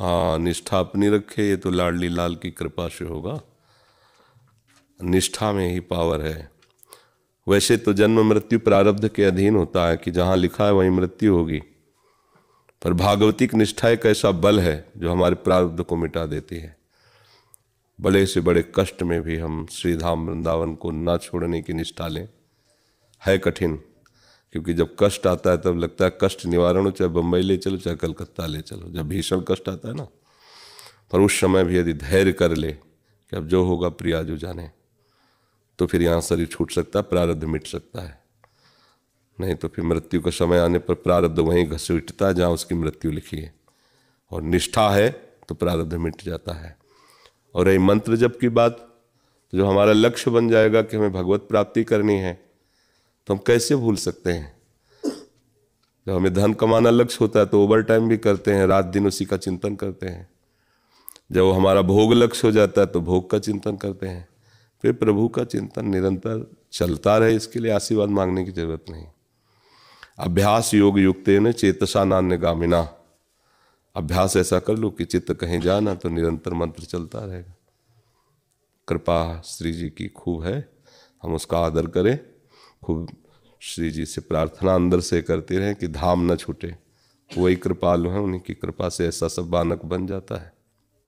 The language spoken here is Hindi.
हाँ निष्ठा अपनी रखे ये तो लाडली लाल की कृपा से होगा निष्ठा में ही पावर है वैसे तो जन्म मृत्यु प्रारब्ध के अधीन होता है कि जहाँ लिखा है वहीं मृत्यु होगी पर भागवतिक निष्ठा एक ऐसा बल है जो हमारे प्रारब्ध को मिटा देती है बड़े से बड़े कष्ट में भी हम श्रीधाम वृंदावन को ना छोड़ने की निष्ठा लें है कठिन क्योंकि जब कष्ट आता है तब लगता है कष्ट निवारण हो चाहे बम्बई ले चलो चाहे कलकत्ता ले चलो जब भीषण कष्ट आता है ना पर उस समय भी यदि धैर्य कर ले कि अब जो होगा प्रिया जो जाने तो फिर यहाँ शरीर छूट सकता है प्रारब्ध मिट सकता है नहीं तो फिर मृत्यु का समय आने पर प्रारब्ध वहीं घसीटता है जहाँ उसकी मृत्यु लिखी है और निष्ठा है तो प्रारब्ध मिट जाता है और यही मंत्र जब की बात तो जो हमारा लक्ष्य बन जाएगा कि हमें भगवत प्राप्ति करनी है तो हम कैसे भूल सकते हैं जब हमें धन कमाना लक्ष्य होता है तो ओवर टाइम भी करते हैं रात दिन उसी का चिंतन करते हैं जब हमारा भोग लक्ष्य हो जाता है तो भोग का चिंतन करते हैं फिर प्रभु का चिंतन निरंतर चलता रहे इसके लिए आशीर्वाद मांगने की जरूरत नहीं अभ्यास योग युक्त न चेतसा नान्य गामिना अभ्यास ऐसा कर लो कि चित्त कहीं जाना तो निरंतर मंत्र चलता रहेगा कृपा श्री जी की खूब है हम उसका आदर करें खूब श्री जी से प्रार्थना अंदर से करते रहें कि धाम न छूटे वही कृपालु हैं उन्हीं की कृपा से ऐसा सब बानक बन जाता है